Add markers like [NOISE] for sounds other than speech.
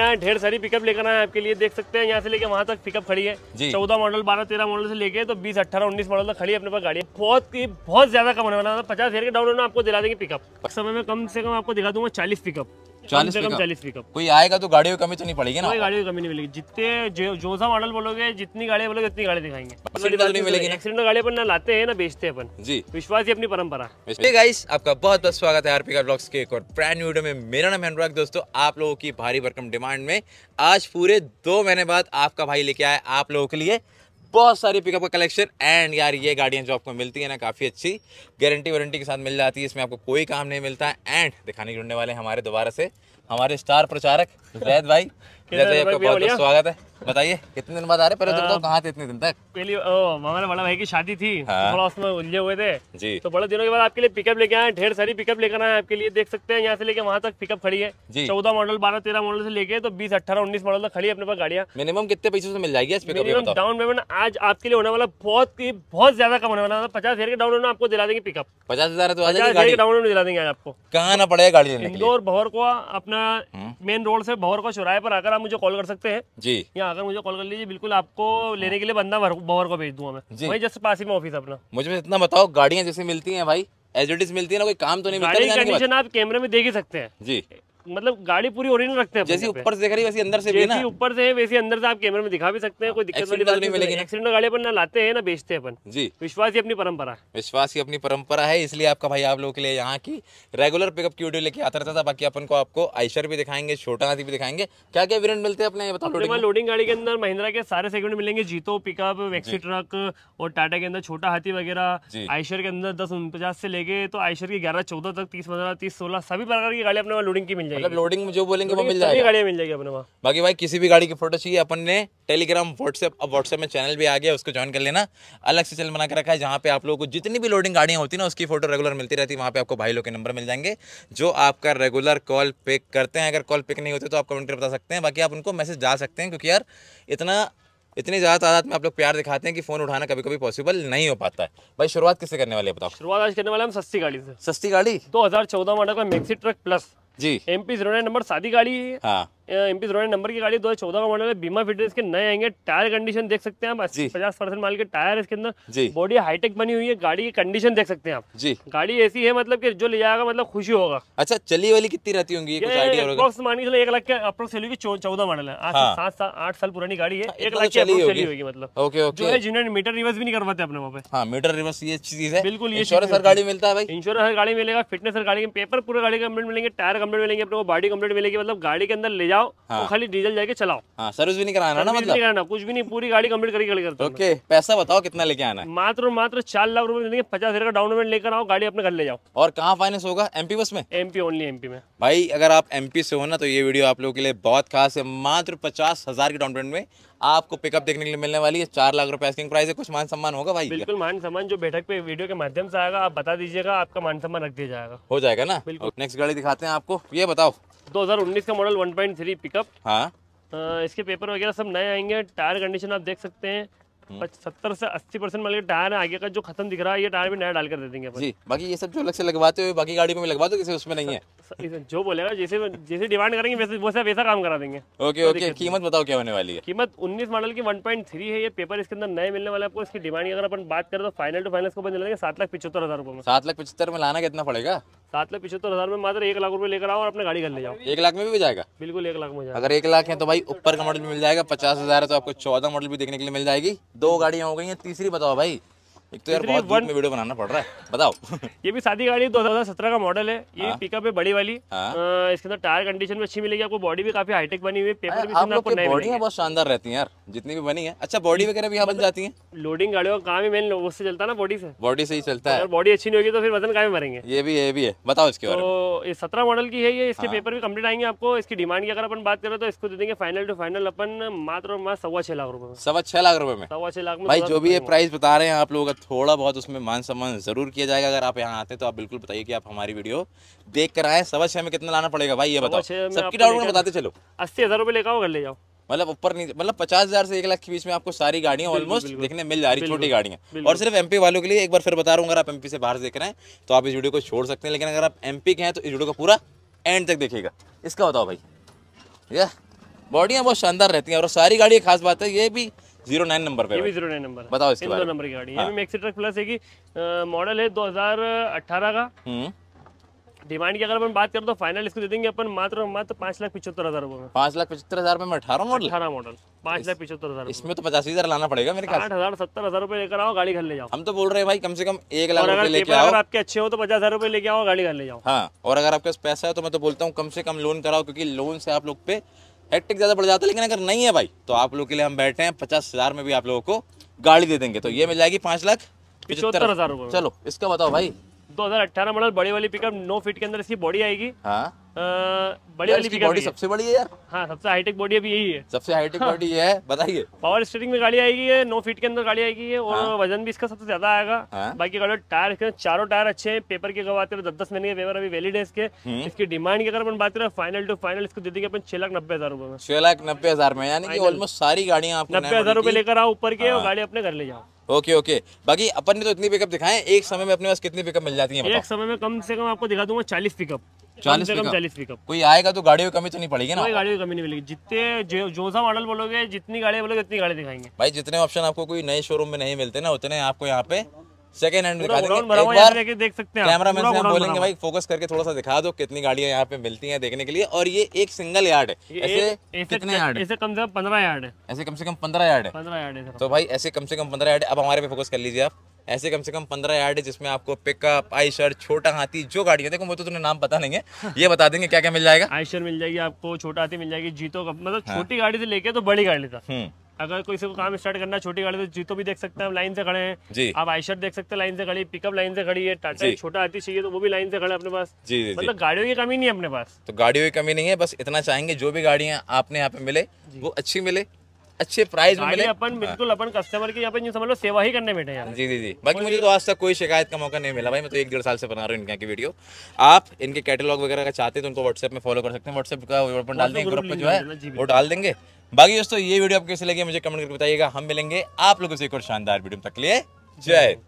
यहाँ ढेर सारी पिकअप लेकर आए आपके लिए देख सकते हैं यहाँ से लेके वहाँ तक पिकअप खड़ी है चौदह मॉडल बारह तेरह मॉडल से लेके तो बीस अट्ठारह उन्नीस मॉडल तक खड़ी है अपने पास गाड़ी बहुत ही बहुत ज्यादा कम होने वाला था पचास हजार के डाउन आपको दिला देंगे पिकअप समय में कम से कम आपको दिखा दूंगा चालीस पिकअप चालीस चालीस पिकअप कोई आएगा तो गाड़ियों की कमी तो नहीं पड़ेगी ना गाड़ियों की कमी नहीं मिलेगी जितने जो सा मॉडल बोलोगे जितनी गाड़ी बोलोगे उतनी गाड़ी दिखाएंगे एक्सीडेंट तो तो गाड़ी अपन लाते हैं ना बेचते हैं जी विश्वास ही अपनी परंपरा गाइस आपका बहुत बहुत स्वागत है आरपी ब्लॉग्स के एक और ब्रांड वीडियो में मेरा नाम अनुराग दोस्तों आप लोगों की भारी भरकम डिमांड में आज पूरे दो महीने बाद आपका भाई लेके आया आप लोगों के लिए बहुत सारी पिकअप का कलेक्शन एंड यार ये गाड़ियाँ जो आपको मिलती है ना काफ़ी अच्छी गारंटी वारंटी के साथ मिल जाती है इसमें आपको कोई काम नहीं मिलता है एंड दिखाने जुड़ने वाले हमारे दोबारा से हमारे स्टार प्रचारक जैद भाई जैसे आपका बहुत बहुत स्वागत है बताइए कितने दिन बाद आ रहे पहले तो कहाँ थे इतने दिन तक पहली हमारे बड़ा भाई की शादी थी हाँ। तो थोड़ा उसमें उलझे हुए थे जी तो बड़े दिनों के बाद आपके लिए पिकअप लेके आए ढेर सारी पिकअप लेकर आए आपके लिए देख सकते हैं यहाँ से लेके वहाँ तक पिकअप खड़ी है चौदह मॉडल बारह तेरह मॉडल से लेके तो बीस अठारह उन्नीस मॉडल तक खड़ी है अपने पास गाड़िया मिनिमम कितने पैसे से मिल जाएगी मिनिमम डाउन पेमेंट आज आपके लिए होने वाला बहुत ही बहुत ज्यादा कम होने वाला पचास हजार के डाउन पेमेंट आपको दिला देंगे पिकअप पचास हजार डाउन तो पेमेंट दिला देंगे आपको कहाँ ना पड़ेगा गाड़ी इंदौर भवर को अपना मेन हम्म। रोड से भवर को चौराहे पर आकर आप मुझे कॉल कर सकते हैं जी आकर मुझे कॉल कर लीजिए बिल्कुल आपको लेने के लिए बंदा बवर को भेज दूंगा मैं भाई जस्ट पास ही में ऑफिस अपना मुझे इतना बताओ गाड़ियाँ जैसे मिलती हैं भाई एज इट इज मिलती है ना कोई काम तो नहीं मिलता कंडीशन आप कैमरे में देख ही सकते हैं जी मतलब गाड़ी पूरी ओरिजिनल रखते हैं जैसी ऊपर से देख रही वैसी अंदर से भी ना ऊपर से है वैसी अंदर से आप कैमरे में दिखा भी सकते हैं कोई दिक्कत वाली बात नहीं मिलेगी एक्सीडेंट गाड़ी अपन ना लाते हैं ना बेचते हैं अपन जी विश्वास ही अपनी परंपरा विश्वास ही अपनी परंपरा है इसलिए आपका भाई आप लोगों के लिए यहाँ की रेगुलर पिकअप की वीडियो लेके आता रहता था बाकी अपन को आपको आइशर भी दिखाएंगे छोटा हाथी भी दिखाएंगे क्या क्या वेरियंट मिलते हैं अपने लोडिंग गाड़ी के अंदर महिंद्रा के सारे सेगमेंट मिलेंगे जीतो पिकअप वैक्सी ट्रक और टाटा के अंदर छोटा हाथी वगैरह आइशर के अंदर दस उनपचास से लेके तो आइशर की ग्यारह चौदह तक तीस पंद्रह तीस सोलह सभी प्रकार की गाड़ी अपने लोडिंग की मिल जाएगी मतलब लोडिंग में जो बोलेंगे वो मिल जाएगा गाड़ियाँ मिल जाएगी अपने वहाँ बाकी भाई किसी भी गाड़ी की फोटो चाहिए अपन ने टेलीग्राम व्हाट्सएप अब व्हाट्सएप में चैनल भी आ गया उसको ज्वाइन कर लेना अलग से चैनल बना के रखा है जहाँ पे आप लोगों को जितनी भी लोडिंग गाड़ियाँ होती ना उसकी फोटो रेगुलर मिलती रहती है वहाँ पे आपको भाई लोग के नंबर मिल जाएंगे जो आपका रेगुलर कॉल पिक करते हैं अगर कॉल पिक नहीं होते तो आप कमेंट कर बता सकते हैं बाकी आप उनको मैसेज जा सकते हैं क्योंकि यार इतना इतनी ज़्यादा तादाद में आप लोग प्यार दिखाते हैं कि फ़ोन उठाना कभी कभी पॉसिबल नहीं हो पाता है भाई शुरुआत किससे करने वाले बताओ शुरुआत आज करने वाले हम सस्ती गाड़ी से सस्ती गाड़ी 2014 मॉडल का मिक्सी truck plus G M P zero number सादी गाड़ी है हाँ एम पी नंबर की गाड़ी दो चौदह का मॉडल है बीमा फिटनेस के नए आएंगे टायर कंडीशन देख सकते हैं आप अस्सी पचास परसेंट माल के टायर इसके अंदर बॉडी हाईटेक बनी हुई है गाड़ी की कंडीशन देख सकते हैं आप जी गाड़ी ऐसी है मतलब कि जो ले जाएगा मतलब खुशी होगा अच्छा चली वाली कितनी रहती होंगी मान के एक लाख के अप्रोक्स चली हुई चौदह मॉडल है हाँ। सात साल आठ साल पुरानी गाड़ी है हाँ, एक लाख तो की चली होगी मतलब ओके जो है जिन्होंने मीटर रिवर्स भी नहीं करवाते अपने वहाँ पे हाँ मीटर रिवर्स ये चीज है बिल्कुल इंश्योरेंस हर गाड़ी मिलता है इंश्योरेंस हर गाड़ी मिलेगा फिटनेस हर गाड़ी के पेपर पूरे गाड़ी कम्प्लीट मिलेंगे टायर कम्प्लीट मिलेंगे अपने बॉडी मिलेगी मतलब गाड़ी के अंदर ले जाओ हाँ। तो खाली डीजल जाके चलाओ हाँ, सर्विस भी नहीं कराना ना मतलब कराना कुछ भी नहीं पूरी गाड़ी कम्प्लीट करके करते ओके पैसा बताओ कितना लेके आना है मात्र मात्र चार लाख रुपए देंगे पचास हजार का डाउन पेमेंट लेकर आओ गाड़ी अपने घर ले जाओ और कहाँ फाइनेंस होगा एमपी बस में एमपी ओनली एमपी में भाई अगर आप एमपी से हो ना तो ये वीडियो आप लोगों के लिए बहुत खास है मात्र पचास हजार के डाउन पेमेंट में आपको पिकअप देखने के लिए मिलने वाली है चार लाख रुपए आस्किंग प्राइस है कुछ मान सम्मान होगा भाई बिल्कुल मान सम्मान जो बैठक पे वीडियो के माध्यम से आएगा आप बता दीजिएगा आपका मान सम्मान रख दिया जाएगा हो जाएगा ना नेक्स्ट गाड़ी दिखाते हैं आपको ये बताओ 2019 का मॉडल 1.3 पिकअप हाँ इसके पेपर वगैरह सब नए आएंगे टायर कंडीशन आप देख सकते हैं हम्म। सत्तर से अस्सी परसेंट मान टायर आगे का जो खत्म दिख रहा है ये टायर भी नया डाल कर दे देंगे जी बाकी ये सब जो अलग से लगवाते हुए बाकी गाड़ी में लगवा दो किसी उसमें नहीं है जो बोलेगा जैसे जैसे डिमांड करेंगे वैसे वैसा वैसा काम करा देंगे ओके तो ओके कीमत बताओ क्या होने वाली है कीमत 19 मॉडल की 1.3 है ये पेपर इसके अंदर नए मिलने वाले आपको इसकी डिमांड की अगर अपन बात करें तो फाइनल टू फाइनल को बंद चलेंगे सात लाख पचहत्तर हजार रुपये में सात लाख पचहत्तर में लाना कितना पड़ेगा सात लाख पिछहत्तर हज़ार में मात्र एक लाख रुपए लेकर आओ और अपने गाड़ी घर ले जाओ एक लाख में भी, जाएगा बिल्कुल एक लाख में जाएगा अगर एक लाख है तो भाई ऊपर का मॉडल भी मिल जाएगा पचास हज़ार है तो आपको चौदह मॉडल भी देखने के लिए मिल जाएगी दो गाड़ियाँ हो गई हैं तीसरी बताओ भाई एक तो यार बहुत वन... में वीडियो बनाना पड़ रहा है बताओ [LAUGHS] ये भी सादी गाड़ी दो हजार सत्रह का मॉडल है ये पिकअप हाँ। है बड़ी वाली हाँ। इसके अंदर टायर कंडीशन में अच्छी मिलेगी आपको बॉडी भी काफी हाईटेक बनी हुई है पेपर भी आपको बॉडी बहुत शानदार रहती है यार जितनी भी बनी है अच्छा बॉडी वगैरह भी यहाँ बन मतलब जाती है लोडिंग गाड़ियों का काम ही मेन उससे चलता है ना बॉडी से बॉडी से ही चलता है बॉडी अच्छी नहीं होगी तो फिर वजन काम भरेंगे ये भी ये भी है बताओ इसके बारे में तो सत्रह मॉडल की है ये इसके पेपर हाँ। भी कम्प्लीट आएंगे आपको इसकी डिमांड की अगर अपन बात करें तो इसको दे देंगे फाइनल टू फाइनल अपन मात्र और मात्र सवा छह लाख रुपए सवा छह लाख रुपए में सवा छह लाख में भाई जो भी ये प्राइस बता रहे हैं आप लोगों थोड़ा बहुत उसमें मान सम्मान ज़रूर किया जाएगा अगर आप यहाँ आते हैं तो आप बिल्कुल बताइए कि आप हमारी वीडियो देख कर आए सवा छः में कितना लाना पड़ेगा भाई ये बताओ सबकी डाउट बताते चलो अस्सी हज़ार रुपये लेकर ले जाओ मतलब ऊपर नहीं मतलब पचास हजार से एक लाख के बीच में आपको सारी गाड़ियाँ ऑलमोस्ट देखने मिल जा रही छोटी गाड़ियाँ और सिर्फ एमपी वालों के लिए एक बार फिर बता रहा हूँ अगर आप एमपी से बाहर देख रहे हैं तो आप इस वीडियो को छोड़ सकते हैं लेकिन अगर आप एमपी के हैं तो इस वीडियो को पूरा एंड तक देखिएगा इसका बताओ भाई यह बॉडियाँ बहुत शानदार रहती हैं और सारी गाड़ियाँ खास बात है ये भी जीरो नाइन नंबर पे ये भी जीरो नाइन नंबर बताओ इसके बारे नंबर की गाड़ी हाँ। मैक्सी ट्रक प्लस है की मॉडल है अठारह का डिमांड हम्म। की अगर अपन बात करें तो फाइनल इसको दे देंगे अपन मात्र मात्र पांच लाख पिछहत्तर हजार रुपये पांच लाख पचहत्तर हजार में अठारह मॉडल अठारह मॉडल पांच लाख पिछहत्तर हजार इसमें तो पचास हजार लाना पड़ेगा मेरे आठ हजार सत्तर हजार रुपये लेकर आओ गाड़ी घर ले जाओ हम तो बोल रहे हैं भाई कम से कम एक लाख लेके आओ अगर आपके अच्छे हो तो पचास हजार रुपये लेके आओ गाड़ी घर ले जाओ हाँ और अगर आपके पास पैसा है तो मैं तो बोलता हूँ कम से कम लोन कराओ क्योंकि लोन से आप लोग पे हेक्टिक ज़्यादा बढ़ जाता है लेकिन अगर नहीं है भाई तो आप लोग के लिए हम बैठे हैं पचास हज़ार में भी आप लोगों को गाड़ी दे देंगे तो ये मिल जाएगी पाँच लाख पिछहत्तर हज़ार चलो इसका बताओ भाई 2018 मॉडल बड़ी वाली पिकअप नौ फीट के अंदर इसकी बॉडी आएगी हाँ बड़ी वाली बॉडी सबसे बड़ी है यार हाँ सबसे हाईटेक बॉडी अभी यही है सबसे हाईटेक हाँ। बॉडी है बताइए पावर स्टेरिंग में गाड़ी आएगी है नौ फीट के अंदर गाड़ी आएगी है और हाँ। वजन भी इसका सबसे ज्यादा आएगा हाँ। बाकी गाड़ियों टायर चारों टायर अच्छे हैं पेपर के गवाते हैं दस दस महीने के पेपर अभी वैलिड है इसके हम्म। इसकी डिमांड की अगर बात करें फाइनल टू फाइनल इसको दे देंगे अपन छह लाख नब्बे हजार रुपए में छह लाख नब्बे हजार में यानी कि ऑलमोस्ट सारी गाड़ियाँ आप नब्बे हजार रुपए लेकर आओ ऊपर के और हाँ। गाड़ी अपने घर ले जाओ ओके ओके बाकी अपन ने तो इतनी पिकअप दिखाए एक समय में अपने पास कितनी पिकअप मिल जाती है एक समय में कम से कम आपको दिखा दूंगा चालीस पिकअप चालीस पिकअप चालीस पिकअप कोई आएगा तो गाड़ियों की कमी तो नहीं पड़ेगी ना गाड़ियों की कमी नहीं मिलेगी जितने जो सा मॉडल बोलोगे जितनी गाड़ी बोलोगे उतनी गाड़ी दिखाएंगे भाई जितने ऑप्शन आपको कोई नए शोरूम में नहीं मिलते ना उतने आपको यहाँ पे सेकेंड हैंड दिखा देंगे एक बार देख सकते हैं कैमरा मैन से हम बोलेंगे भाई फोकस करके थोड़ा सा दिखा दो कितनी गाड़ियां यहाँ पे मिलती हैं देखने के लिए और ये एक सिंगल यार्ड है ऐसे कितने यार्ड ऐसे कम से कम पंद्रह यार्ड है ऐसे कम से कम पंद्रह यार्ड है पंद्रह तो भाई ऐसे कम से कम पंद्रह यार्ड अब हमारे पे फोकस कर लीजिए आप ऐसे कम से कम पंद्रह यार्ड है जिसमें आपको पिकअप आईशर छोटा हाथी जो गाड़ियाँ देखो मुझे तो तुमने नाम पता नहीं है [LAUGHS] ये बता देंगे क्या क्या मिल जाएगा आईशर मिल जाएगी आपको छोटा हाथी मिल जाएगी जीतो मतलब हाँ। छोटी गाड़ी से लेके तो बड़ी गाड़ी था अगर कोई से काम स्टार्ट करना छोटी गाड़ी तो जीतो भी देख सकते हैं लाइन से खड़े हैं आप आईशर देख सकते हैं लाइन से खड़ी पिकअप लाइन से खड़ी है टाटा छोटा आती चाहिए तो वो भी लाइन से खड़े अपने पास जी जी मतलब गाड़ियों की कमी नहीं है अपने पास तो गाड़ियों की कमी नहीं है बस इतना चाहेंगे जो भी गाड़ियाँ आपने यहाँ पे मिले वो अच्छी मिले अच्छे प्राइस में मिले अपन हाँ। बिल्कुल अपन कस्टमर की यहाँ पे समझ लो सेवा ही करने बैठे हैं जी जी जी बाकी मुझे तो आज तक कोई शिकायत का मौका नहीं मिला भाई मैं तो एक डेढ़ साल से बना रहा हूँ इनके की वीडियो आप इनके कैटलॉग वगैरह का चाहते तो उनको व्हाट्सएप में फॉलो कर सकते हैं व्हाट्सएप का डाल देंगे ग्रुप जो है वो डाल देंगे बाकी दोस्तों ये वीडियो आप कैसे लगे मुझे कमेंट करके बताइएगा हम मिलेंगे आप लोगों से एक और शानदार वीडियो तक लिए जय